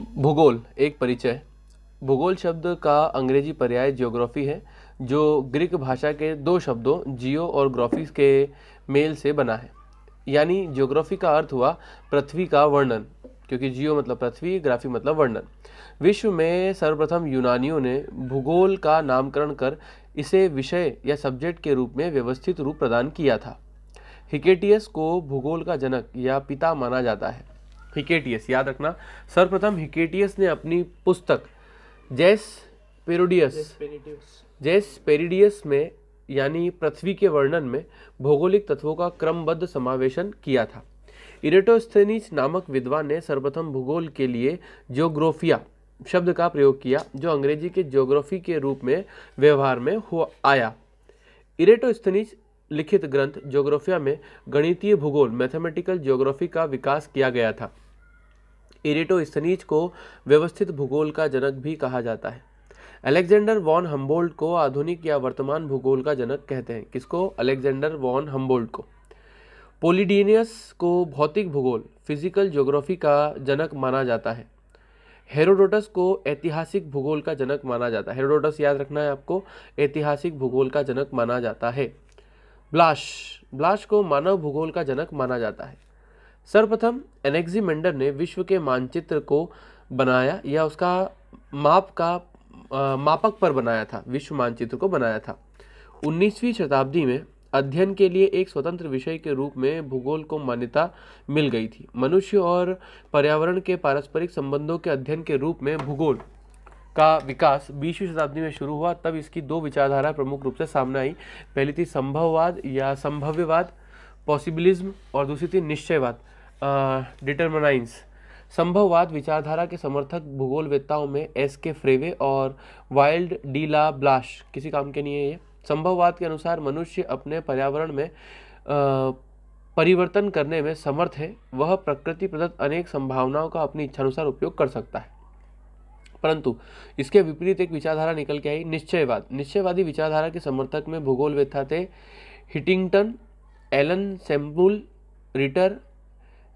भूगोल एक परिचय भूगोल शब्द का अंग्रेजी पर्याय जियोग्राफी है जो ग्रीक भाषा के दो शब्दों जियो और ग्राफिक्स के मेल से बना है यानी जियोग्राफी का अर्थ हुआ पृथ्वी का वर्णन क्योंकि जियो मतलब पृथ्वी ग्राफी मतलब वर्णन विश्व में सर्वप्रथम यूनानियों ने भूगोल का नामकरण कर इसे विषय या सब्जेक्ट के रूप में व्यवस्थित रूप प्रदान किया था हिकेटियस को भूगोल का जनक या पिता माना जाता है हिकेटियस याद रखना सर्वप्रथम हिकेटियस ने अपनी पुस्तक जैस पेरोडियस जैस पेरिडियस में यानी पृथ्वी के वर्णन में भौगोलिक तत्वों का क्रमबद्ध समावेशन किया था इरेटोस्थेनिस नामक विद्वान ने सर्वप्रथम भूगोल के लिए ज्योग्राफिया शब्द का प्रयोग किया जो अंग्रेजी के ज्योग्राफी के रूप में व्यवहार में हो आया इरेटोस्थेनिस लिखित ग्रंथ ज्योग्राफिया में गणितीय भूगोल मैथमेटिकल ज्योग्राफी का विकास किया गया था एरेटोस्तनीज को व्यवस्थित भूगोल का जनक भी कहा जाता है अलेक्जेंडर वॉन हम्बोल्ट को आधुनिक या वर्तमान भूगोल का जनक कहते हैं किसको अलेक्जेंडर वॉन हम्बोल्ट को पोलिडीनियस को भौतिक भूगोल फिजिकल ज्योग्राफी का जनक माना जाता है हेरोडोटस को ऐतिहासिक भूगोल का जनक माना जाता है हेरोडोटस याद रखना है आपको ऐतिहासिक भूगोल का जनक माना जाता है ब्लाश ब्लाश को मानव भूगोल का जनक माना जाता है सर्वप्रथम एनेक्जीमेंडर ने विश्व के मानचित्र को बनाया या उसका माप का आ, मापक पर बनाया था विश्व मानचित्र को बनाया था 19वीं शताब्दी में अध्ययन के लिए एक स्वतंत्र विषय के रूप में भूगोल को मान्यता मिल गई थी मनुष्य और पर्यावरण के पारस्परिक संबंधों के अध्ययन के रूप में भूगोल का विकास बीसवीं शताब्दी में शुरू हुआ तब इसकी दो विचारधारा प्रमुख रूप से सामने आई पहली थी संभववाद या संभव्यवाद पॉसिबिलिज्म और दूसरी थी निश्चयवाद डिटर्मनाइंस संभववाद विचारधारा के समर्थक भूगोलवेत्ताओं में एस के फ्रेवे और वाइल्ड डी ला ब्लाश किसी काम के नहीं है ये संभववाद के अनुसार मनुष्य अपने पर्यावरण में परिवर्तन करने में समर्थ है वह प्रकृति प्रदत्त अनेक संभावनाओं का अपनी इच्छानुसार उपयोग कर सकता है परंतु इसके विपरीत एक विचारधारा निकल के आई निश्चयवाद निश्चयवादी विचारधारा के समर्थक में वेत्ता थे Huntington Ellen Semple Ritter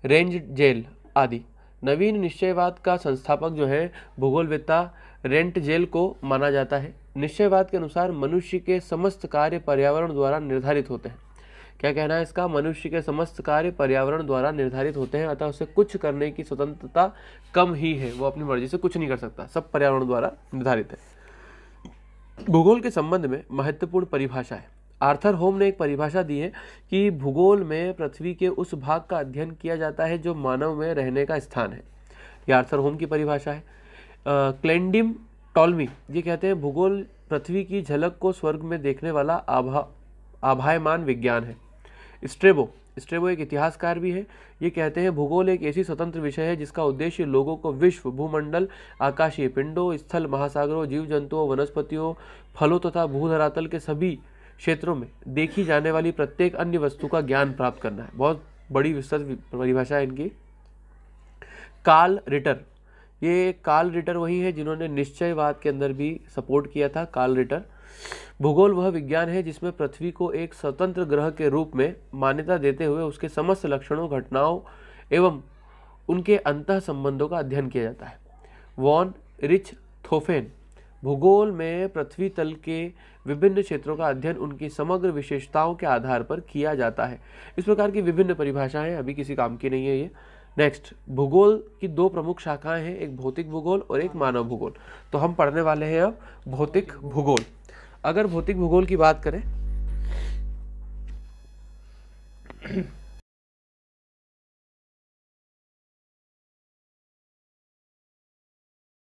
Ratzel आदि नवीन निश्चयवाद का संस्थापक जो है भूगोलवेत्ता रेंट जेल को माना जाता है निश्चयवाद के अनुसार मनुष्य के समस्त कार्य पर्यावरण द्वारा निर्धारित होते हैं क्या कहना है इसका मनुष्य के समस्त कार्य पर्यावरण द्वारा निर्धारित होते हैं अतः उसे कुछ करने की स्वतंत्रता कम ही है वो अपनी मर्जी से कुछ नहीं कर सकता सब पर्यावरण द्वारा निर्धारित है भूगोल के संबंध में महत्वपूर्ण परिभाषा है आर्थर होम ने एक परिभाषा दी है कि भूगोल में पृथ्वी के उस भाग का अध्ययन किया जाता है जो मानव में रहने का स्थान है ये आर्थर होम की परिभाषा है क्लेंडिम टॉलमी ये कहते हैं भूगोल पृथ्वी की झलक को स्वर्ग में देखने वाला आभा आभायमान विज्ञान है स्ट्रेबो स्ट्रेबो एक इतिहासकार भी है ये कहते हैं भूगोल एक ऐसी स्वतंत्र विषय है जिसका उद्देश्य लोगों को विश्व भूमंडल आकाशीय पिंडों स्थल महासागरों जीव जंतुओं वनस्पतियों फलों तथा भूधरातल के सभी क्षेत्रों में देखी जाने वाली प्रत्येक अन्य वस्तु का ज्ञान प्राप्त करना है बहुत बड़ी विस्तृत परिभाषा है इनकी काल रिटर ये काल रिटर वही है जिन्होंने निश्चयवाद के अंदर भी सपोर्ट किया था काल रिटर भूगोल वह विज्ञान है जिसमें पृथ्वी को एक स्वतंत्र ग्रह के रूप में मान्यता देते हुए उसके समस्त लक्षणों घटनाओं एवं उनके अंत संबंधों का अध्ययन किया जाता है वॉन रिच थोफेन भूगोल में पृथ्वी तल के विभिन्न क्षेत्रों का अध्ययन उनकी समग्र विशेषताओं के आधार पर किया जाता है इस प्रकार की विभिन्न परिभाषाएं अभी किसी काम की नहीं है ये नेक्स्ट भूगोल की दो प्रमुख शाखाएं हैं एक भौतिक भूगोल और एक मानव भूगोल तो हम पढ़ने वाले हैं अब भौतिक भूगोल अगर भौतिक भूगोल की बात करें